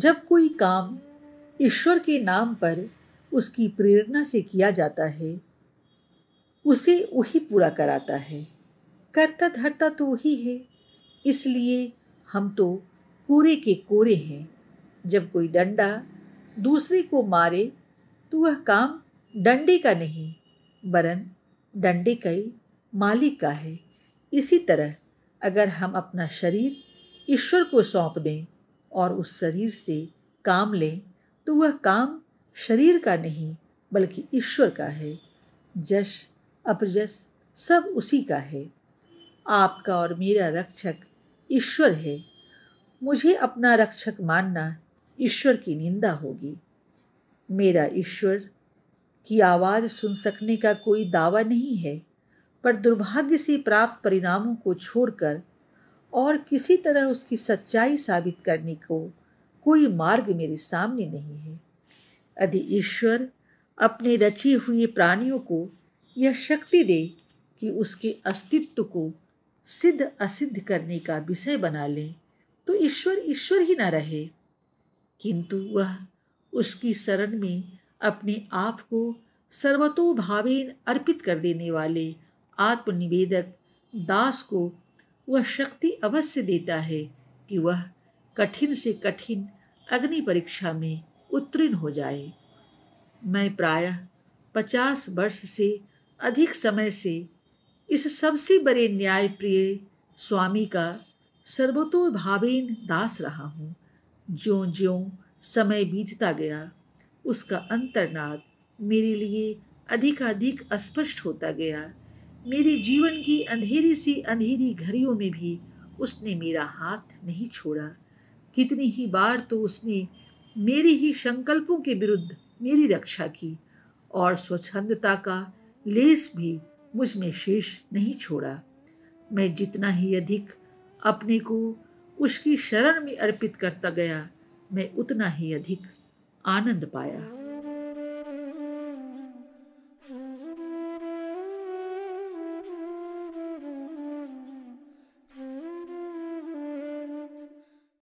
जब कोई काम ईश्वर के नाम पर उसकी प्रेरणा से किया जाता है उसे वही पूरा कराता है करता धरता तो वही है इसलिए हम तो कोरे के कोरे हैं जब कोई डंडा दूसरे को मारे तो वह काम डंडे का नहीं वरन डंडे का ही मालिक का है इसी तरह अगर हम अपना शरीर ईश्वर को सौंप दें और उस शरीर से काम लें तो वह काम शरीर का नहीं बल्कि ईश्वर का है जश अपजस सब उसी का है आपका और मेरा रक्षक ईश्वर है मुझे अपना रक्षक मानना ईश्वर की निंदा होगी मेरा ईश्वर की आवाज़ सुन सकने का कोई दावा नहीं है पर दुर्भाग्य से प्राप्त परिणामों को छोड़कर और किसी तरह उसकी सच्चाई साबित करने को कोई मार्ग मेरे सामने नहीं है यदि ईश्वर अपने रचे हुए प्राणियों को यह शक्ति दे कि उसके अस्तित्व को सिद्ध असिद्ध करने का विषय बना लें तो ईश्वर ईश्वर ही न रहे किंतु वह उसकी शरण में अपने आप को सर्वतोभावेन अर्पित कर देने वाले आत्मनिवेदक दास को वह शक्ति अवश्य देता है कि वह कठिन से कठिन अग्नि परीक्षा में उत्तीर्ण हो जाए मैं प्रायः पचास वर्ष से अधिक समय से इस सबसे बड़े न्यायप्रिय स्वामी का सर्वतोभावेन दास रहा हूँ ज्यो ज्यों समय बीतता गया उसका अंतर्नाद मेरे लिए अधिकाधिक स्पष्ट होता गया मेरे जीवन की अंधेरी सी अंधेरी घड़ियों में भी उसने मेरा हाथ नहीं छोड़ा कितनी ही बार तो उसने मेरे ही संकल्पों के विरुद्ध मेरी रक्षा की और स्वच्छंदता का लेस भी मुझ में शेष नहीं छोड़ा मैं जितना ही अधिक अपने को उसकी शरण में अर्पित करता गया मैं उतना ही अधिक आनंद पाया